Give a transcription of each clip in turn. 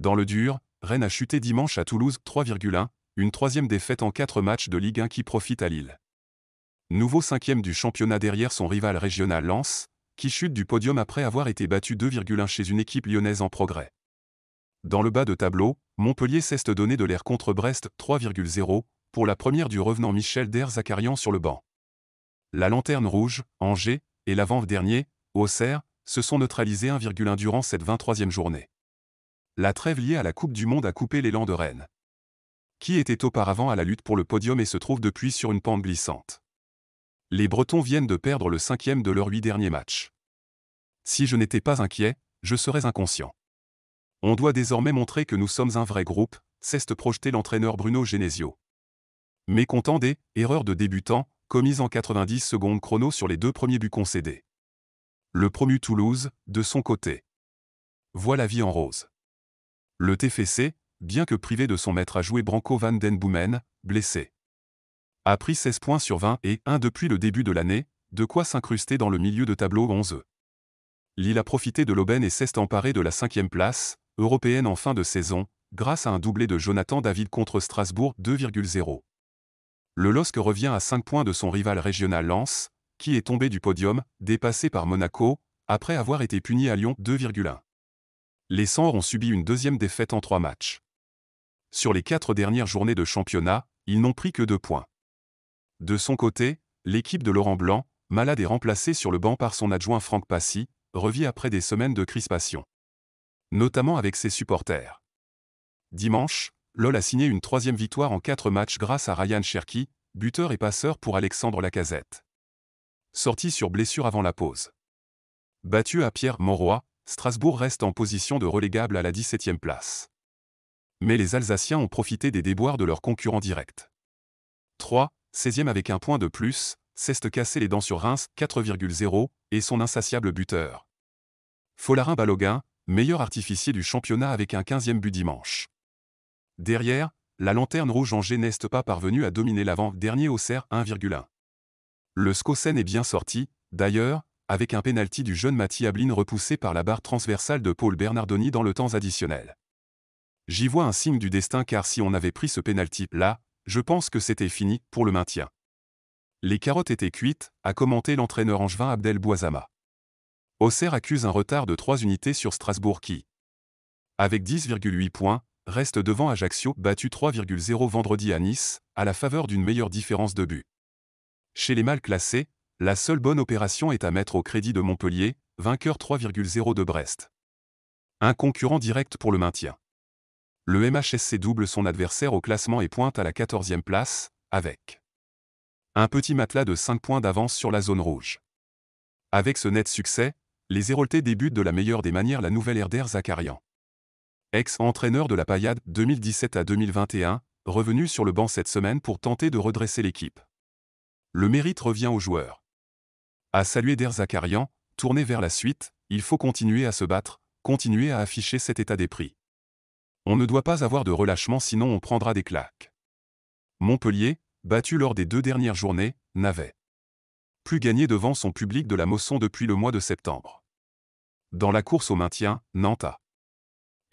Dans le dur, Rennes a chuté dimanche à Toulouse 3,1, une troisième défaite en quatre matchs de Ligue 1 qui profite à Lille. Nouveau cinquième du championnat derrière son rival régional Lens, qui chute du podium après avoir été battu 2,1 chez une équipe lyonnaise en progrès. Dans le bas de tableau, Montpellier cesse donner de l'air contre Brest 3,0, pour la première du revenant Michel Der Zakarian sur le banc. La Lanterne Rouge, Angers, et l'avant-dernier, Auxerre, se sont neutralisés 1,1 durant cette 23e journée la trêve liée à la Coupe du Monde a coupé l'élan de Rennes. Qui était auparavant à la lutte pour le podium et se trouve depuis sur une pente glissante. Les Bretons viennent de perdre le cinquième de leurs huit derniers matchs. Si je n'étais pas inquiet, je serais inconscient. On doit désormais montrer que nous sommes un vrai groupe, ceste projeté projeter l'entraîneur Bruno Genesio. Mécontent des erreurs de débutants, commises en 90 secondes chrono sur les deux premiers buts concédés. Le promu Toulouse, de son côté. Voit la vie en rose. Le TFC, bien que privé de son maître à jouer Branco van den Boomen, blessé. A pris 16 points sur 20 et 1 depuis le début de l'année, de quoi s'incruster dans le milieu de tableau 11. Lille a profité de l'aubaine et s'est emparée de la cinquième place, européenne en fin de saison, grâce à un doublé de Jonathan David contre Strasbourg 2,0. Le LOSC revient à 5 points de son rival régional Lens, qui est tombé du podium, dépassé par Monaco, après avoir été puni à Lyon 2,1 les 100 ont subi une deuxième défaite en trois matchs. Sur les quatre dernières journées de championnat, ils n'ont pris que deux points. De son côté, l'équipe de Laurent Blanc, malade et remplacée sur le banc par son adjoint Franck Passy, revit après des semaines de crispation. Notamment avec ses supporters. Dimanche, LOL a signé une troisième victoire en quatre matchs grâce à Ryan Cherky, buteur et passeur pour Alexandre Lacazette. Sorti sur blessure avant la pause. Battu à Pierre Monroy, Strasbourg reste en position de relégable à la 17e place. Mais les Alsaciens ont profité des déboires de leurs concurrents directs. 3, 16e avec un point de plus, Ceste casser les dents sur Reims, 4,0, et son insatiable buteur. Folarin Baloguin, meilleur artificier du championnat avec un 15e but dimanche. Derrière, la lanterne rouge Angers n'est pas parvenue à dominer l'avant-dernier au serre 1,1. Le Scossen est bien sorti, d'ailleurs, avec un pénalty du jeune Mathieu Ablin repoussé par la barre transversale de Paul Bernardoni dans le temps additionnel. J'y vois un signe du destin car si on avait pris ce pénalty là, je pense que c'était fini pour le maintien. Les carottes étaient cuites, a commenté l'entraîneur angevin Abdel Boisama. Auxerre accuse un retard de 3 unités sur Strasbourg qui, avec 10,8 points, reste devant Ajaccio, battu 3,0 vendredi à Nice, à la faveur d'une meilleure différence de but. Chez les mal classés, la seule bonne opération est à mettre au crédit de Montpellier, vainqueur 3,0 de Brest. Un concurrent direct pour le maintien. Le MHSC double son adversaire au classement et pointe à la 14e place, avec un petit matelas de 5 points d'avance sur la zone rouge. Avec ce net succès, les Héroltés débutent de la meilleure des manières la nouvelle ère d'Air Zakarian. Ex-entraîneur de la Payade 2017 à 2021, revenu sur le banc cette semaine pour tenter de redresser l'équipe. Le mérite revient aux joueurs. À saluer Der tourné vers la suite, il faut continuer à se battre, continuer à afficher cet état des prix. On ne doit pas avoir de relâchement sinon on prendra des claques. Montpellier, battu lors des deux dernières journées, n'avait plus gagné devant son public de la Mosson depuis le mois de septembre. Dans la course au maintien, Nantes a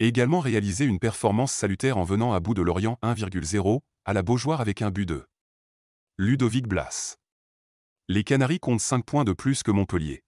également réalisé une performance salutaire en venant à bout de Lorient 1,0 à la Beaujoire avec un but de Ludovic Blas les Canaries comptent 5 points de plus que Montpellier.